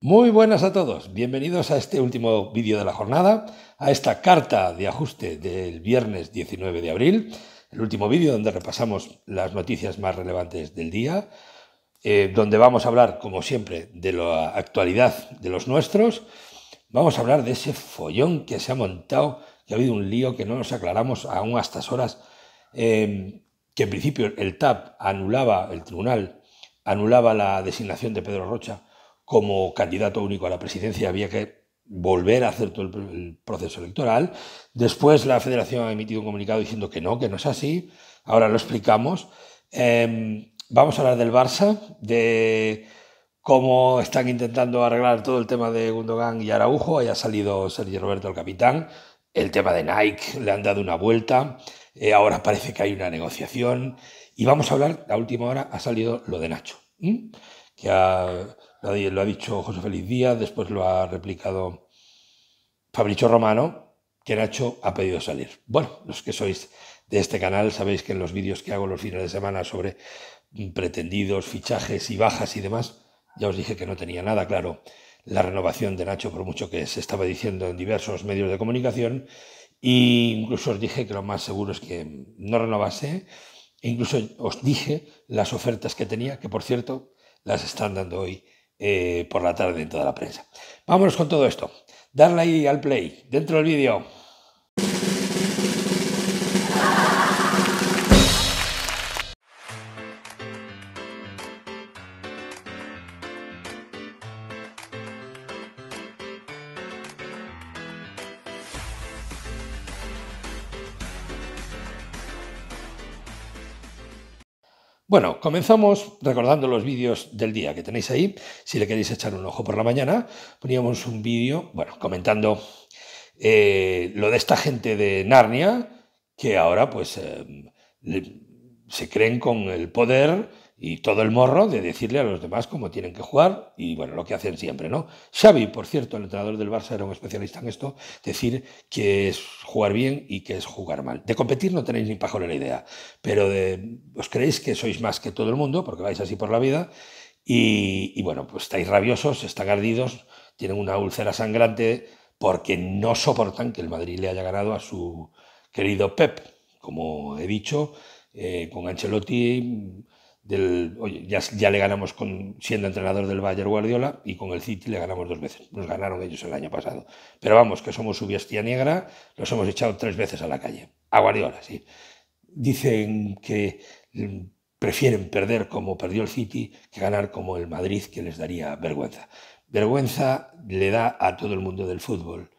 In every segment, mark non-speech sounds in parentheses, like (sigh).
Muy buenas a todos, bienvenidos a este último vídeo de la jornada, a esta carta de ajuste del viernes 19 de abril, el último vídeo donde repasamos las noticias más relevantes del día, eh, donde vamos a hablar, como siempre, de la actualidad de los nuestros, vamos a hablar de ese follón que se ha montado, que ha habido un lío que no nos aclaramos aún a estas horas, em, que en principio el TAP anulaba, el tribunal anulaba la designación de Pedro Rocha, como candidato único a la presidencia había que volver a hacer todo el proceso electoral. Después la federación ha emitido un comunicado diciendo que no, que no es así. Ahora lo explicamos. Em, vamos a hablar del Barça, de cómo están intentando arreglar todo el tema de Gundogan y Araujo. Ahí ha salido Sergio Roberto, el capitán. El tema de Nike, le han dado una vuelta. Eh, ahora parece que hay una negociación. Y vamos a hablar, la última hora ha salido lo de Nacho, que ha Nadie lo ha dicho José Feliz Díaz, después lo ha replicado Fabricio Romano, que Nacho ha pedido salir. Bueno, los que sois de este canal sabéis que en los vídeos que hago los fines de semana sobre pretendidos, fichajes y bajas y demás, ya os dije que no tenía nada claro la renovación de Nacho, por mucho que se estaba diciendo en diversos medios de comunicación, e incluso os dije que lo más seguro es que no renovase, e incluso os dije las ofertas que tenía, que por cierto las están dando hoy eh, por la tarde en toda la prensa. Vámonos con todo esto. Darle ahí al play, dentro del vídeo. Bueno, comenzamos recordando los vídeos del día que tenéis ahí. Si le queréis echar un ojo por la mañana, poníamos un vídeo, bueno, comentando eh, lo de esta gente de Narnia, que ahora pues eh, se creen con el poder y todo el morro de decirle a los demás cómo tienen que jugar y bueno, lo que hacen siempre, ¿no? Xavi, por cierto, el entrenador del Barça era un especialista en esto, decir que es jugar bien y que es jugar mal. De competir no tenéis ni la idea, pero eh, os creéis que sois más que todo el mundo porque vais así por la vida y, bueno, pues estáis rabiosos, están ardidos, tienen una úlcera sangrante porque no soportan que el Madrid le haya ganado a su querido Pep, como he dicho, eh, con Ancelotti ya, le ganamos con, siendo entrenador del Bayern Guardiola y con el City le ganamos dos veces. Nos ganaron ellos el año pasado. Pero vamos, que somos su bestia negra, los hemos echado tres veces a la calle. A Guardiola, sí. Dicen que mm, prefieren perder como perdió el City que ganar como el Madrid, que les daría vergüenza. Vergüenza le da a todo el mundo del fútbol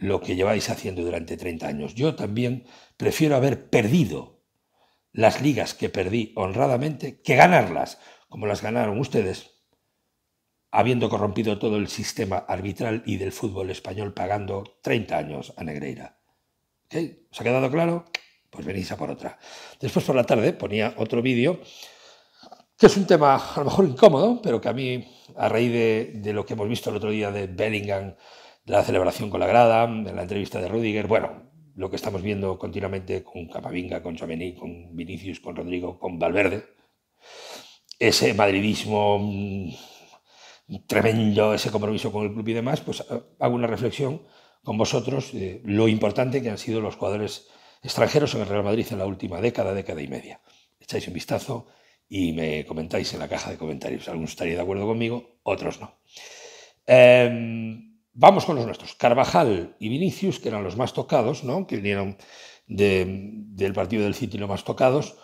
lo que lleváis haciendo durante 30 años. Yo también prefiero haber perdido las ligas que perdí honradamente que ganarlas, como las ganaron ustedes, habiendo corrompido todo el sistema arbitral y del fútbol español pagando 30 años a Negreira. ¿Os ha quedado claro? Pues venís a por otra. Después por la tarde ponía otro vídeo, que es un tema a lo mejor incómodo, pero que a mí, a raíz de, lo que hemos visto el otro día de Bellingham, de la celebración con la grada, de la entrevista de Rudiger, bueno, lo que estamos viendo continuamente con Capavinga, con Chamení, con Vinicius, con Rodrigo, con Valverde, ese madridismo mm, tremendo, ese compromiso con el club y demás, pues ah, hago una reflexión con vosotros de lo importante que han sido los jugadores extranjeros en el Real Madrid en la última década, década y media. Echáis un vistazo y me comentáis en la caja de comentarios. Algunos estarían de acuerdo conmigo, otros no. Em, Vamos con los nuestros. Carvajal y Vinicius, que eran los más tocados, ¿no? que vinieron del partido del City los más tocados.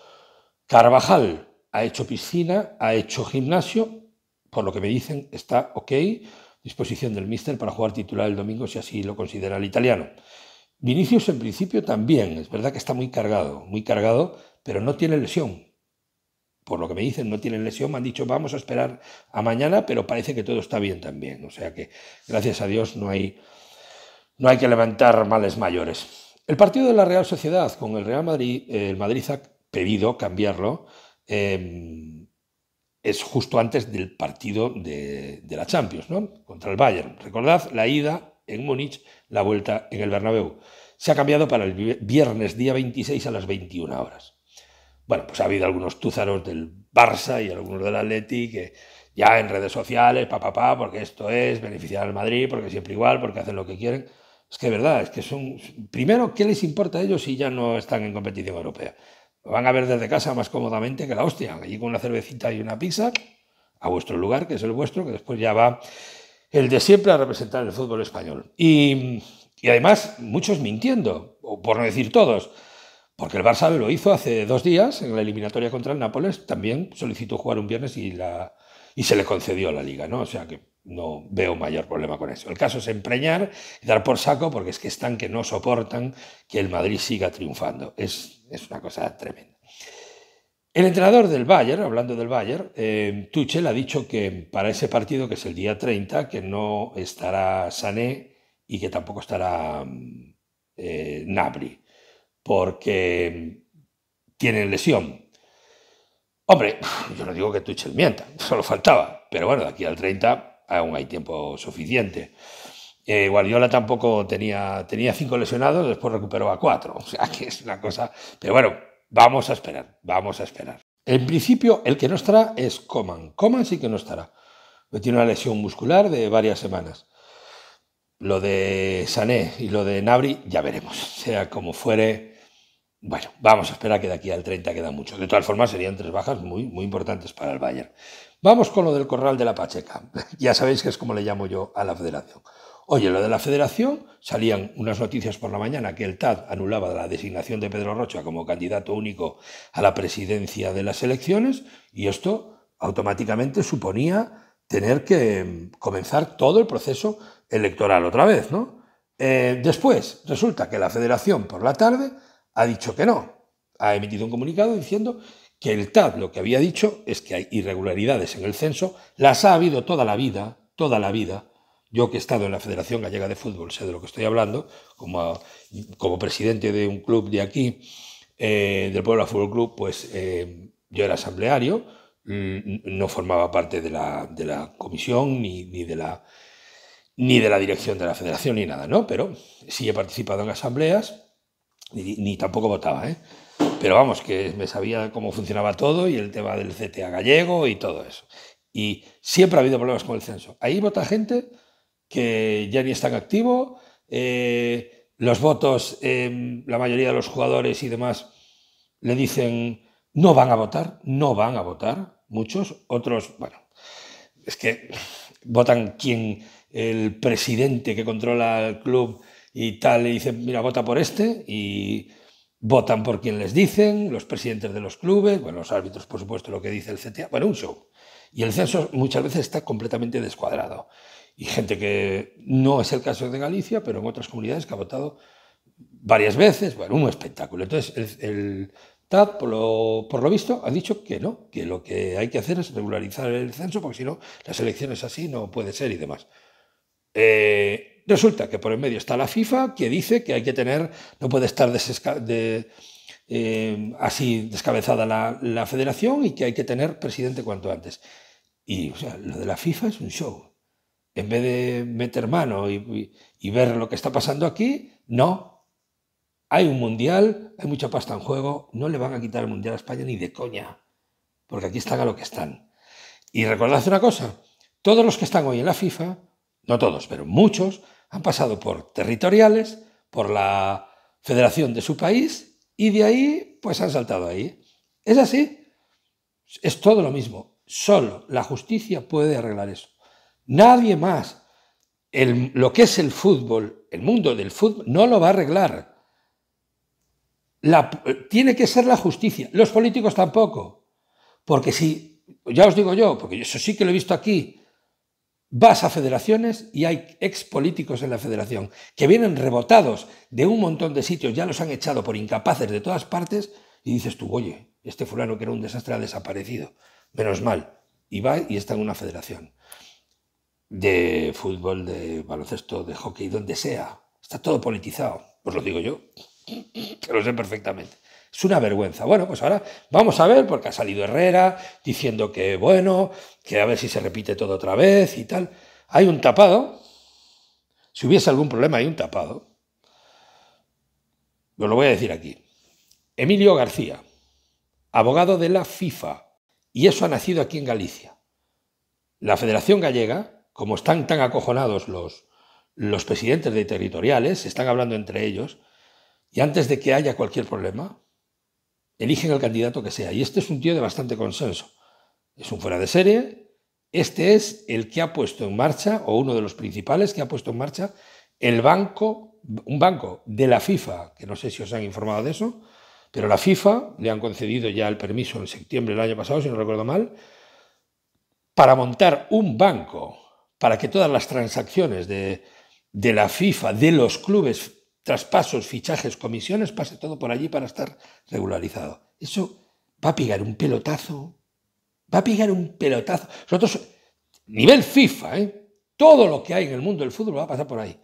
Carvajal ha hecho piscina, ha hecho gimnasio, por lo que me dicen está ok, disposición del míster para jugar titular el domingo si así lo considera el italiano. Vinicius en principio también, es verdad que está muy cargado, muy cargado, pero no tiene lesión, por lo que me dicen, no tienen lesión, me han dicho vamos a esperar a mañana, pero parece que todo está bien también. O sea que, gracias a Dios, no hay, no hay que levantar males mayores. El partido de la Real Sociedad con el Real Madrid, el Madrid ha pedido cambiarlo, eh, es justo antes del partido de, la Champions, ¿no? Contra el Bayern. Recordad la ida en Múnich, la vuelta en el Bernabéu. Se ha cambiado para el viernes día 26 a las 21 horas. Bueno, pues ha habido algunos túzaros del Barça y algunos del Atleti que ya en redes sociales, papá, pa, pa, porque esto es beneficiar al Madrid, porque siempre igual, porque hacen lo que quieren. Es que es verdad, es que son. Primero, ¿qué les importa a ellos si ya no están en competición europea? van a ver desde casa más cómodamente que la hostia. Allí con una cervecita y una pizza, a vuestro lugar, que es el vuestro, que después ya va el de siempre a representar el fútbol español. Y, y además, muchos mintiendo, o por no decir todos. Porque el Barça lo hizo hace dos días en la eliminatoria contra el Nápoles, también solicitó jugar un viernes y, se le concedió la liga, ¿no? O sea que no veo mayor problema con eso. El caso es empreñar y dar por saco porque es que están que no soportan que el Madrid siga triunfando. Es, una cosa tremenda. El entrenador del Bayern, hablando del Bayern, eh, Tuchel ha dicho que para ese partido, que es el día 30, que no estará Sané y que tampoco estará mm, eh, Nabri porque tienen lesión. Hombre, yo no digo que Tuchel mienta, (laughs) solo faltaba, pero bueno, de aquí al 30 aún hay tiempo suficiente. Eh, Guardiola tampoco tenía, tenía cinco lesionados, después recuperó a cuatro, (laughs) o sea que es una cosa... Pero bueno, vamos a esperar, vamos a esperar. En principio, el que no estará es Coman. Coman sí que no estará. Tiene una lesión muscular de varias semanas. Lo de Sané y lo de Nabri ya veremos. (laughs) Sea como fuere, bueno, vamos a esperar que de aquí al 30 queda mucho. De todas formas, serían tres bajas muy, muy importantes para el Bayern. Vamos con lo del corral de la Pacheca. (laughs) Ya sabéis que es como le llamo yo a la federación. Oye, lo de la federación, salían unas noticias por la mañana que el TAD anulaba la designación de Pedro Rocha como candidato único a la presidencia de las elecciones y esto automáticamente suponía tener que comenzar todo el proceso electoral otra vez, ¿no? Eh, después, resulta que la federación por la tarde ha dicho que no. Ha emitido un comunicado diciendo que el TAD lo que había dicho es que hay irregularidades en el censo, las ha habido toda la vida, toda la vida. Yo que he estado en la Federación Gallega de Fútbol sé de lo que estoy hablando, como, como presidente de un club de aquí, eh, del Puebla Fútbol Club, pues eh, yo era asambleario, mm, no formaba parte de la, comisión ni, de la, ni de la dirección de la federación ni nada, ¿no? Pero sí he participado en asambleas ni, tampoco votaba, ¿eh? Pero vamos, que me sabía cómo funcionaba todo y el tema del CTA gallego y todo eso. Y siempre ha habido problemas con el censo. Ahí vota gente que ya ni está en activo, eh, los votos, em, la mayoría de los jugadores y demás le dicen no van a votar, no van a votar, muchos, otros, bueno, es que votan quien el presidente que controla el club y tal, le dicen, mira, vota por este, y votan por quien les dicen, los presidentes de los clubes, bueno, los árbitros, por supuesto, lo que dice el CTA, bueno, un show. Y el censo muchas veces está completamente descuadrado. Y gente que no es el caso de Galicia, pero en otras comunidades que ha votado varias veces, bueno, un espectáculo. Entonces, el, TAP, por lo, por lo, visto, ha dicho que no, que lo que hay que hacer es regularizar el censo, porque si no, las elecciones así no puede ser y demás. Eh, resulta que por en medio está la FIFA, que dice que hay que tener, no puede estar eh, así descabezada la, federación y que hay que tener presidente cuanto antes. Y lo de la FIFA es un show. En vez de meter mano y, y ver lo que está pasando aquí, no, hay un mundial, hay mucha pasta en juego, no le van a quitar el mundial a España ni de coña, porque aquí están a lo que están. Y recordad una cosa, todos los que están hoy en la FIFA, no todos, pero muchos, han pasado por territoriales, por la federación de su país y de ahí pues han saltado ahí. Es así. Es todo lo mismo. Solo la justicia puede arreglar eso. Nadie más. lo que es el fútbol, el mundo del fútbol, no lo va a arreglar. tiene que ser la justicia. Los políticos tampoco. Porque si, ya os digo yo, porque eso sí que lo he visto aquí, vas a federaciones y hay ex políticos en la federación que vienen rebotados de un montón de sitios, ya los han echado por incapaces de todas partes, y dices tú, oye, este fulano que era un desastre ha desaparecido, menos mal, y va y está en una federación de fútbol, de baloncesto, de hockey, donde sea, está todo politizado, os lo digo yo, (clears throat) que lo sé perfectamente. Es una vergüenza. Bueno, pues ahora vamos a ver, porque ha salido Herrera diciendo que bueno, que a ver si se repite todo otra vez y tal. Hay un tapado. Si hubiese algún problema, hay un tapado. Os lo voy a decir aquí. Emilio García, abogado de la FIFA, y eso ha nacido aquí en Galicia. La Federación Gallega, como están tan acojonados los, los presidentes de territoriales, se están hablando entre ellos, y antes de que haya cualquier problema, eligen al candidato que sea. Y este es un tío de bastante consenso. Es un fuera de serie. Este es el que ha puesto en marcha, o uno de los principales que ha puesto en marcha, el banco, un banco de la FIFA, que no sé si os han informado de eso, pero la FIFA le han concedido ya el permiso en septiembre del año pasado, si no recuerdo mal, para montar un banco para que todas las transacciones de, de la FIFA, de los clubes traspasos, fichajes, comisiones, pase todo por allí para estar regularizado. Eso va a pegar un pelotazo. Va a pegar un pelotazo. Nosotros, nivel FIFA, ¿eh? todo lo que hay en el mundo del fútbol va a pasar por ahí.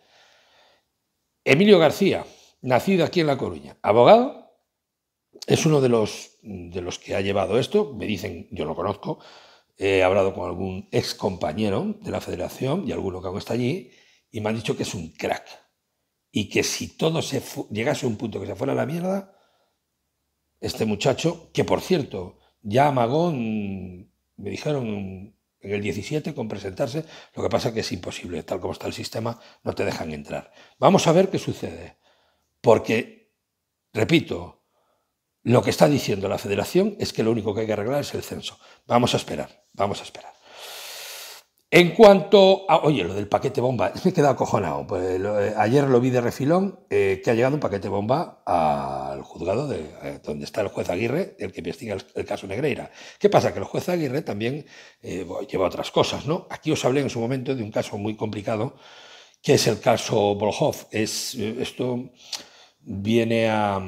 Emilio García, nacido aquí en La Coruña, abogado, es uno de los, de los que ha llevado esto. Me dicen, yo lo conozco, he hablado con algún ex compañero de la federación y alguno que aún está allí, y me han dicho que es un crack y que si todo se llegase a un punto que se fuera la mierda, este muchacho, que por cierto, ya amagó, me dijeron en el 17 con presentarse, lo que pasa que es imposible, tal como está el sistema, no te dejan entrar. Vamos a ver qué sucede, porque, repito, lo que está diciendo la federación es que lo único que hay que arreglar es el censo. Vamos a esperar, vamos a esperar. En cuanto a, oye, lo del paquete bomba, (laughs) me he quedado acojonado. Pues, eh, ayer lo vi de refilón, eh, que ha llegado un paquete bomba al juzgado eh, donde está el juez Aguirre, el que investiga el, caso Negreira. ¿Qué pasa? Que el juez Aguirre también lleva otras cosas, ¿no? Aquí os hablé en su momento de un caso muy complicado, que es el caso Bolhoff. esto viene a,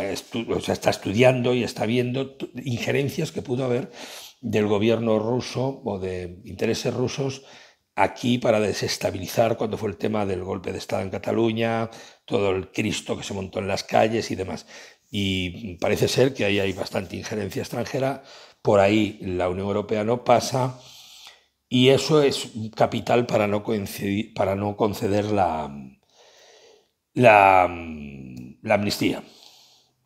está estudiando y está viendo injerencias que pudo haber del gobierno ruso o de intereses rusos aquí para desestabilizar cuando fue el tema del golpe de Estado en Cataluña, todo el Cristo que se montó en las calles y demás. Y parece ser que ahí hay bastante injerencia extranjera, por ahí la Unión Europea no pasa y eso es capital para no, coincidir, para no conceder la, la, la amnistía.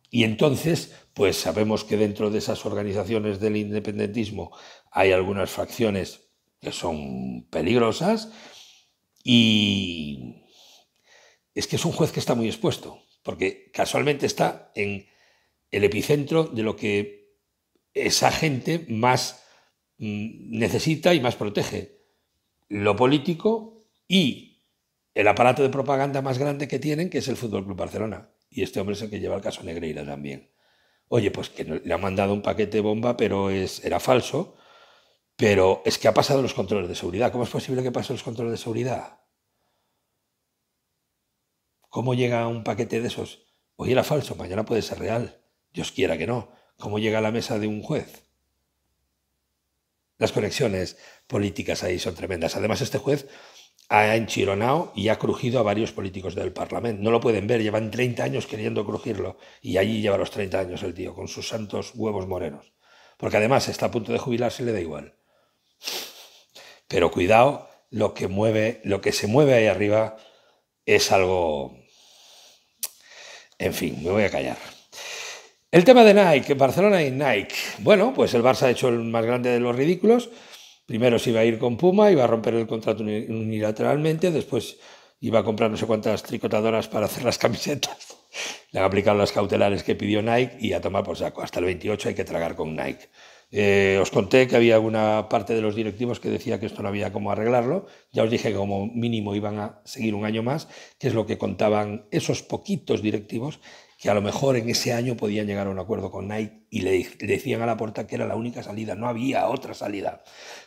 Y entonces pues sabemos que dentro de esas organizaciones del independentismo hay algunas facciones que son peligrosas y es que es un juez que está muy expuesto, porque casualmente está en el epicentro de lo que esa gente más mm, necesita y más protege, lo político y el aparato de propaganda más grande que tienen, que es el Fútbol Club Barcelona. Y este hombre es el que lleva el caso Negreira también. Oye, pues que le han mandado un paquete de bomba, pero era falso. Pero es que ha pasado los controles de seguridad. ¿Cómo es posible que pasen los controles de seguridad? ¿Cómo llega un paquete de esos? Hoy era falso, mañana puede ser real. Dios quiera que no. ¿Cómo llega a la mesa de un juez? Las conexiones políticas ahí son tremendas. Además, este juez ha enchironado y ha crujido a varios políticos del Parlamento. No lo pueden ver, llevan 30 años queriendo crujirlo y allí lleva los 30 años el tío, con sus santos huevos morenos. Porque además está a punto de jubilarse y le da igual. Pero cuidado, lo que mueve, lo que se mueve ahí arriba es algo. En fin, me voy a callar. El tema de Nike, Barcelona y Nike. Bueno, pues el Barça ha hecho el más grande de los ridículos primero se iba a ir con Puma, iba a romper el contrato unilateralmente, después iba a comprar no sé cuántas tricotadoras para hacer las (laughs) camisetas. Le han aplicado las cautelares que pidió Nike y a tomar por saco. Hasta el 28 hay que tragar con Nike. Eh, os conté que había una parte de los directivos que decía que esto no había cómo arreglarlo. Ya os dije que como mínimo iban a seguir un año más, que es lo que contaban esos poquitos directivos que a lo mejor en ese año podían llegar a un acuerdo con Nike y le, decían a la puerta que era la única salida, no había otra salida.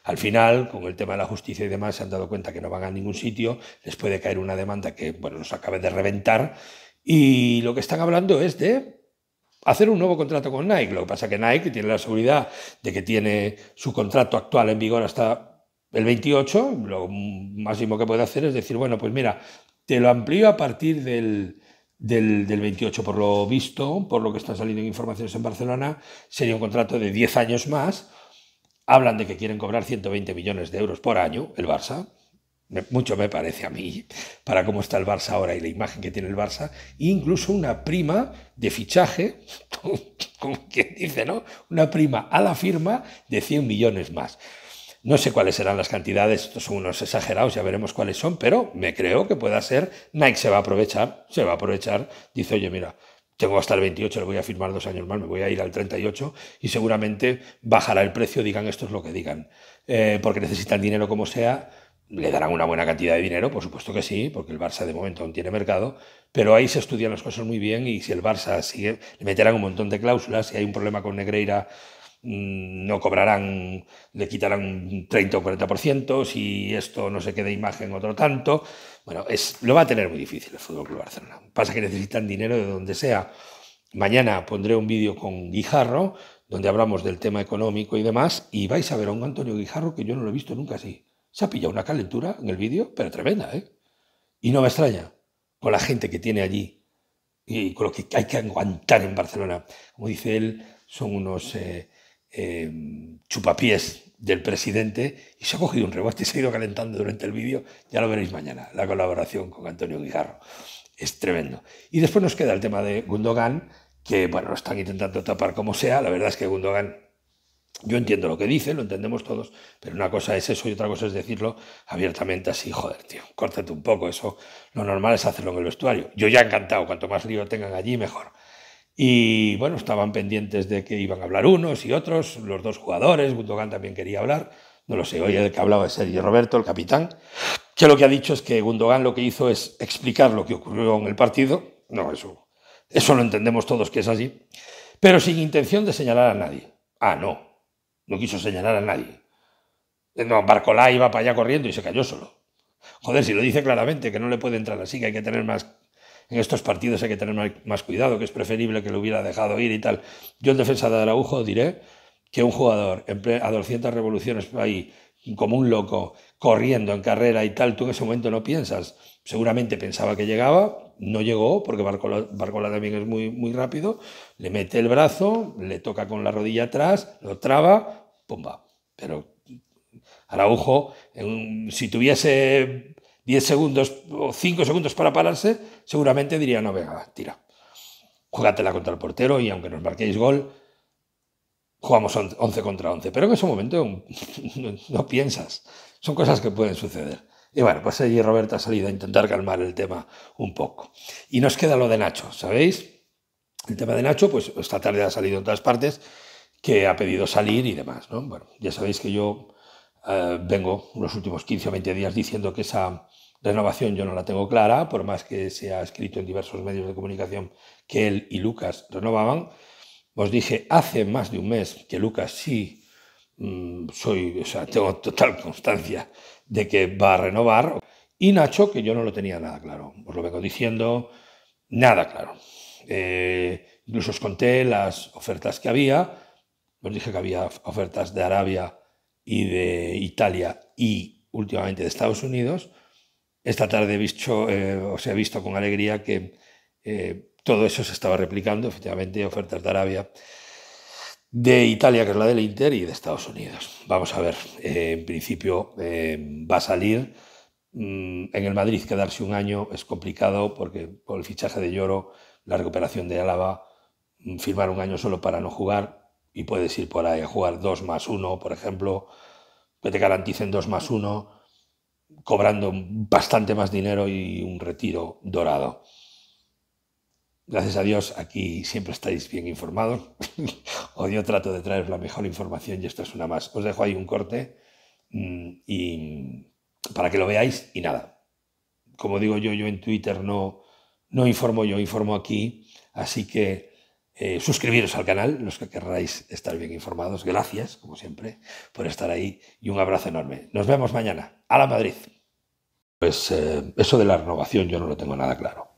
Al final, con el tema de la justicia y demás, se han dado cuenta que no van a ningún sitio, les puede caer una demanda que, bueno, nos acabe de reventar y lo que están hablando es de hacer un nuevo contrato con Nike. Lo que pasa es que Nike tiene la seguridad de que tiene su contrato actual en vigor hasta el 28, lo máximo que puede hacer es decir, bueno, pues mira, te lo amplío a partir del, del, 28, por lo visto, por lo que está saliendo en informaciones en Barcelona, sería un contrato de 10 años más. Hablan de que quieren cobrar 120 millones de euros por año el Barça. mucho me parece a mí, para cómo está el Barça ahora y la imagen que tiene el Barça. E incluso una prima de fichaje, (laughs) como quien dice, ¿no? Una prima a la firma de 100 millones más. No sé cuáles serán las cantidades, estos son unos exagerados, ya veremos cuáles son, pero me creo que pueda ser. Nike se va a aprovechar, se va a aprovechar. Dice, oye, mira, tengo hasta el 28, le voy a firmar dos años más, me voy a ir al 38 y seguramente bajará el precio, digan esto es lo que digan, eh, porque necesitan dinero como sea, le darán una buena cantidad de dinero, por supuesto que sí, porque el Barça de momento aún tiene mercado, pero ahí se estudian las cosas muy bien y si el Barça sigue, le meterán un montón de cláusulas, si hay un problema con Negreira Mm, no cobrarán, le quitarán un 30 o 40%, si esto no se queda imagen otro tanto. Bueno, es, lo va a tener muy difícil el Fútbol Club Barcelona. Pasa que necesitan dinero de donde sea. Mañana pondré un vídeo con Guijarro, donde hablamos del tema económico y demás, y vais a ver a un Antonio Guijarro que yo no lo he visto nunca así. Se ha pillado una calentura en el vídeo, pero tremenda, ¿eh? Y no me extraña, con la gente que tiene allí y con lo que hay que aguantar en Barcelona. Como dice él, son unos... Eh, Em, chupapiés del presidente y se ha cogido un rebote, se ha ido calentando durante el vídeo, ya lo veréis mañana, la colaboración con Antonio Guijarro. Es tremendo. Y después nos queda el tema de Gundogan, que bueno, lo están intentando tapar como sea, la verdad es que Gundogan yo entiendo lo que dice, lo entendemos todos, pero una cosa es eso y otra cosa es decirlo abiertamente así, joder, tío, córtate un poco, eso lo normal es hacerlo en el vestuario. Yo ya encantado, cuanto más lío tengan allí, mejor. Y bueno, estaban pendientes de que iban a hablar unos y otros, los dos jugadores, Gundogan también quería hablar, no lo sé, hoy el que hablaba es Sergio Roberto, el capitán, que lo que ha dicho es que Gundogan lo que hizo es explicar lo que ocurrió en el partido, no, eso, eso lo entendemos todos que es así, pero sin intención de señalar a nadie. Ah, no, no quiso señalar a nadie. Eh, no, Barcolá iba para allá corriendo y se cayó solo. Joder, si lo dice claramente, que no le puede entrar así, que hay que tener más en estos partidos hay que tener más cuidado, que es preferible que lo hubiera dejado ir y tal. Yo en defensa de Araujo diré que un jugador a 200 revoluciones ahí, como un loco, corriendo en carrera y tal, tú en ese momento no piensas. Seguramente pensaba que llegaba, no llegó, porque Barcola, Barcola también es muy, muy rápido, le mete el brazo, le toca con la rodilla atrás, lo traba, pumba. Pero Araujo, si tuviese 10 segundos o 5 segundos para pararse, seguramente diría, no, venga, tira. Júgatela contra el portero y aunque nos marquéis gol, jugamos 11 contra 11. Pero en ese momento (laughs) no piensas. Son cosas que pueden suceder. Y bueno, pues allí Roberto ha salido a intentar calmar el tema un poco. Y nos queda lo de Nacho, ¿sabéis? El tema de Nacho, pues esta tarde ha salido en todas partes, que ha pedido salir y demás, ¿no? Bueno, ya sabéis que yo eh, vengo los últimos 15 o 20 días diciendo que esa renovación yo no la tengo clara, por más que se ha escrito en diversos medios de comunicación que él y Lucas renovaban. Os dije hace más de un mes que Lucas sí mm, soy, o sea, tengo total constancia de que va a renovar. Y Nacho, que yo no lo tenía nada claro. Os lo vengo diciendo, nada claro. Eh, incluso os conté las ofertas que había. Os dije que había ofertas de Arabia y de Italia y últimamente de Estados Unidos, esta tarde he visto, eh, o se ha visto con alegría que eh, todo eso se estaba replicando, efectivamente, ofertas de Arabia, de Italia, que es la del Inter, y de Estados Unidos. Vamos a ver, eh, en principio va a salir. Mm, en el Madrid quedarse un año es complicado porque por el fichaje de Lloro, la recuperación de Álava, mm, firmar un año solo para no jugar, y puedes ir por ahí a jugar 2 más 1, por ejemplo, que te garanticen 2 más 1, cobrando bastante más dinero y un retiro dorado. Gracias a Dios, aquí siempre estáis bien informados. (laughs) o yo trato de traeros la mejor información y esta es una más. Os dejo ahí un corte mm, y para que lo veáis y nada. Como digo yo, yo en Twitter no, no informo, yo informo aquí. Así que eh, suscribiros al canal, los que querráis estar bien informados. Gracias, como siempre, por estar ahí y un abrazo enorme. Nos vemos mañana. ¡A la Madrid! Pues eh, eso de la renovación yo no lo tengo nada claro.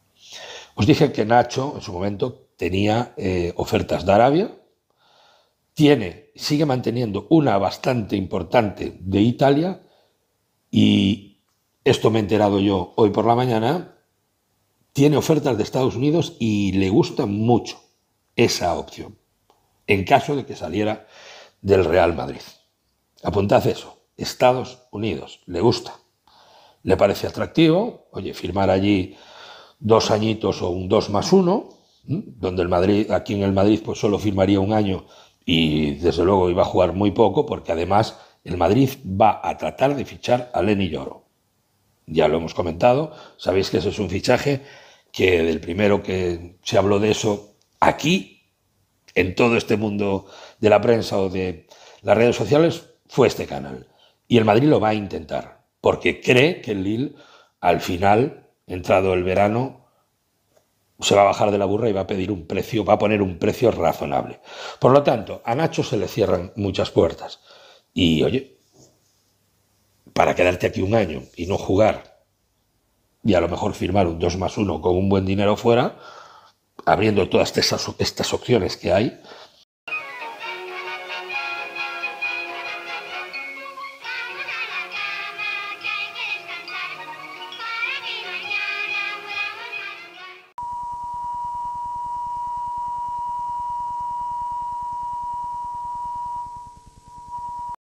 Os dije que Nacho en su momento tenía eh, ofertas de Arabia, tiene, sigue manteniendo una bastante importante de Italia y esto me he enterado yo hoy por la mañana, tiene ofertas de Estados Unidos y le gustan mucho esa opción, en caso de que saliera del Real Madrid. Apuntad eso, Estados Unidos, le gusta, le parece atractivo, oye, firmar allí dos añitos o un dos más uno, donde el Madrid, aquí en el Madrid pues solo firmaría un año y desde luego iba a jugar muy poco porque además el Madrid va a tratar de fichar a Lenny Lloro. Ya lo hemos comentado, sabéis que ese es un fichaje que del primero que se habló de eso Aquí, en todo este mundo de la prensa o de las redes sociales, fue este canal. Y el Madrid lo va a intentar, porque cree que el Lille, al final, entrado el verano, se va a bajar de la burra y va a pedir un precio, va a poner un precio razonable. Por lo tanto, a Nacho se le cierran muchas puertas. Y oye, para quedarte aquí un año y no jugar, y a lo mejor firmar un 2 más 1 con un buen dinero fuera, abriendo todas estas, opciones que hay,